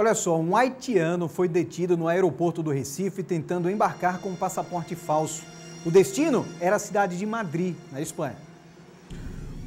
Olha só, um haitiano foi detido no aeroporto do Recife tentando embarcar com um passaporte falso. O destino era a cidade de Madrid, na Espanha.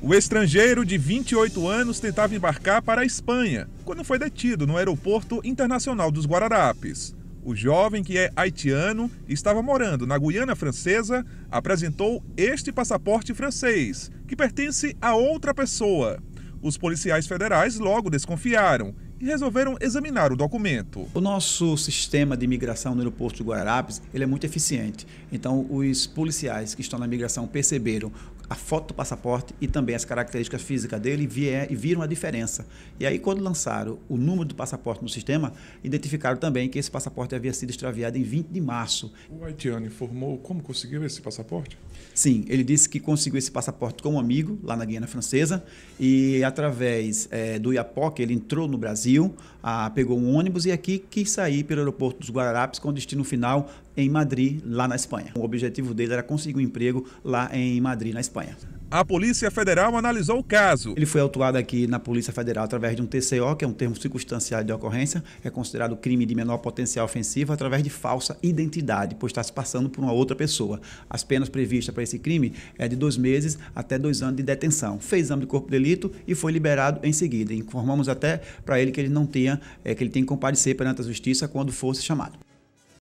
O estrangeiro de 28 anos tentava embarcar para a Espanha quando foi detido no Aeroporto Internacional dos Guararapes. O jovem, que é haitiano e estava morando na Guiana Francesa, apresentou este passaporte francês, que pertence a outra pessoa. Os policiais federais logo desconfiaram e resolveram examinar o documento. O nosso sistema de imigração no aeroporto de Guararapes ele é muito eficiente. Então, os policiais que estão na imigração perceberam a foto do passaporte e também as características físicas dele e viram a diferença. E aí, quando lançaram o número do passaporte no sistema, identificaram também que esse passaporte havia sido extraviado em 20 de março. O haitiano informou como conseguiu esse passaporte? Sim, ele disse que conseguiu esse passaporte com um amigo lá na Guiana Francesa e através é, do IAPOC ele entrou no Brasil Brasil, ah, pegou um ônibus e aqui quis sair pelo aeroporto dos Guararapes com destino final em Madrid, lá na Espanha. O objetivo dele era conseguir um emprego lá em Madrid, na Espanha. A Polícia Federal analisou o caso. Ele foi autuado aqui na Polícia Federal através de um TCO, que é um termo circunstanciado de ocorrência, é considerado crime de menor potencial ofensivo através de falsa identidade, pois está se passando por uma outra pessoa. As penas previstas para esse crime é de dois meses até dois anos de detenção. Fez exame de corpo de delito e foi liberado em seguida. Informamos até para ele que ele não tinha, é, que ele tem que comparecer perante a justiça quando fosse chamado.